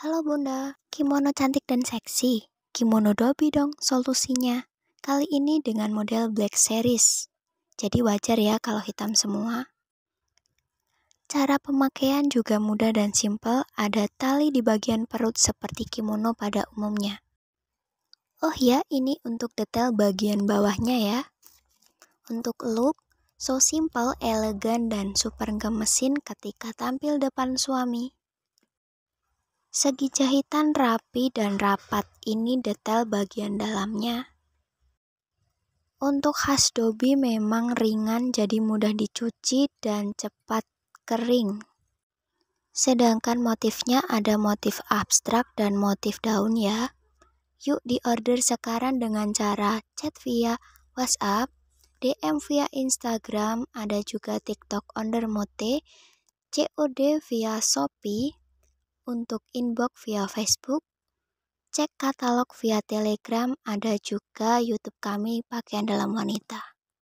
Halo Bunda, kimono cantik dan seksi. Kimono dobi dong solusinya. Kali ini dengan model Black Series. Jadi wajar ya kalau hitam semua. Cara pemakaian juga mudah dan simpel, ada tali di bagian perut seperti kimono pada umumnya. Oh ya, ini untuk detail bagian bawahnya ya. Untuk look, so simple, elegan, dan super gemesin ketika tampil depan suami. Segi jahitan rapi dan rapat ini detail bagian dalamnya. Untuk khas dobi memang ringan jadi mudah dicuci dan cepat kering. Sedangkan motifnya ada motif abstrak dan motif daun ya. Yuk diorder sekarang dengan cara chat via WhatsApp, DM via Instagram, ada juga TikTok under mote, COD via Shopee, untuk inbox via Facebook, cek katalog via Telegram, ada juga YouTube kami pakaian dalam wanita.